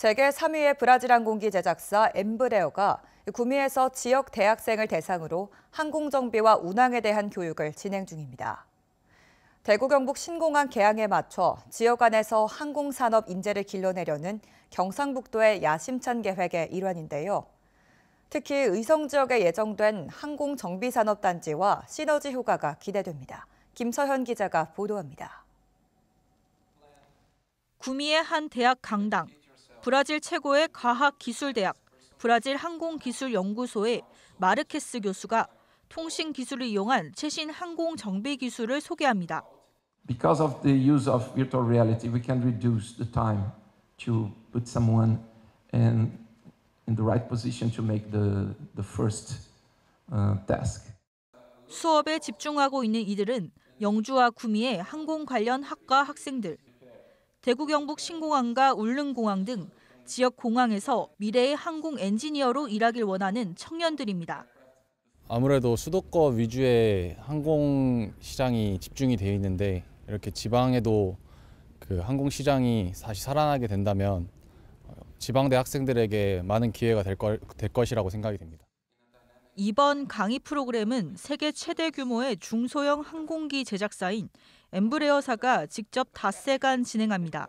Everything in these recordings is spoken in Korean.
세계 3위의 브라질 항공기 제작사 엠브레어가 구미에서 지역 대학생을 대상으로 항공 정비와 운항에 대한 교육을 진행 중입니다. 대구 경북 신공항 개항에 맞춰 지역 안에서 항공산업 인재를 길러내려는 경상북도의 야심찬 계획의 일환인데요. 특히 의성 지역에 예정된 항공정비산업단지와 시너지 효과가 기대됩니다. 김서현 기자가 보도합니다. 구미의 한 대학 강당. 브라질 최고의 과학기술대학 브라질 항공기술연구소의 마르케스 교수가 통신 기술을 이용한 최신 항공 정비 기술을 소개합니다. Because of the use of virtual reality, we can reduce the time to put someone in in the right position to make the the first uh, task. 수업에 집중하고 있는 이들은 영주와 구미의 항공 관련 학과 학생들 대구 경북 신공항과 울릉공항 등 지역 공항에서 미래의 항공 엔지니어로 일하길 원하는 청년들입니다. 아무래도 수도권 위주의 항공 시장이 집중이 되어 있는데 이렇게 지방에도 그 항공 시장이 다시 살아나게 된다면 어, 지방대 학생들에게 많은 기회가 될, 것, 될 것이라고 생각이 됩니다. 이번 강의 프로그램은 세계 최대 규모의 중소형 항공기 제작사인 엠브레어사가 직접 닷새간 진행합니다.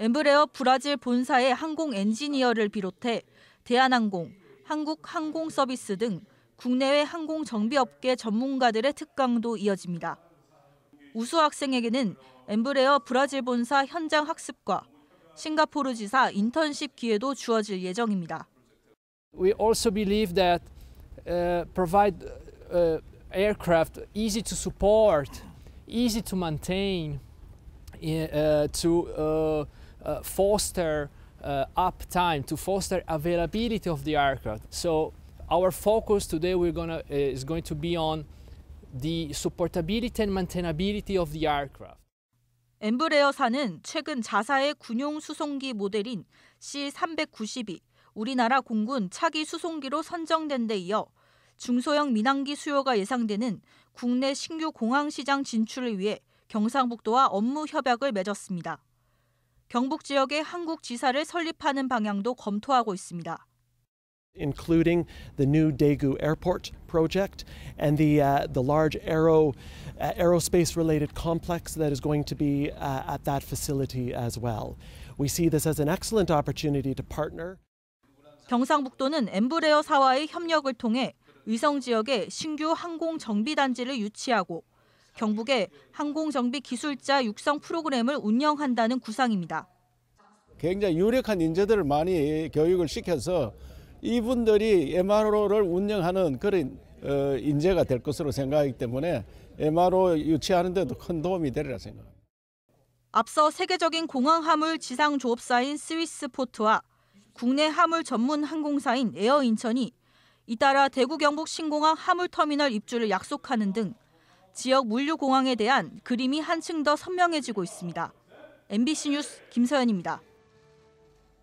엠브레어 브라질 본사의 항공 엔지니어를 비롯해 대한항공, 한국항공서비스 등 국내외 항공 정비업계 전문가들의 특강도 이어집니다. 우수 학생에게는 엠브레어 브라질 본사 현장 학습과 싱가포르 지사 인턴십 기회도 주어질 예정입니다. We also believe that Uh, provide uh, aircraft easy to support, easy to maintain, uh, to foster uptime, to foster availability of the aircraft. So our focus today we're gonna, is going to be on the supportability and maintainability of the aircraft. 엠브레어사는 최근 자사의 군용 수송기 모델인 C-390이 우리나라 공군 차기 수송기로 선정된 데 이어 중소형 민항기 수요가 예상되는 국내 신규 공항 시장 진출을 위해 경상북도와 업무 협약을 맺었습니다. 경북 지역에 한국 지사를 설립하는 방향도 검토하고 있습니다. including the new Daegu Airport project and the uh, the large aero uh, aerospace related complex that is going to be uh, at that facility as well. We see this as an excellent opportunity to partner. 경상북도는 엠브레어 사와의 협력을 통해 의성 지역에 신규 항공 정비 단지를 유치하고 경북에 항공 정비 기술자 육성 프로그램을 운영한다는 구상입니다. 굉장히 유력한 인재들을 많이 교육을 시켜서 이분들이 MRO를 운영하는 그런 어, 인재가 될 것으로 생각하기 때문에 MRO 유치하는 데도 큰 도움이 되리라 생각합니다. 앞서 세계적인 공항 화물 지상 조업사인 스위스 포트와 국내 화물 전문 항공사인 에어 인천이 잇따라 대구 경북 신공항 화물터미널 입주를 약속하는 등 지역 물류공항에 대한 그림이 한층 더 선명해지고 있습니다. MBC 뉴스 김서연입니다.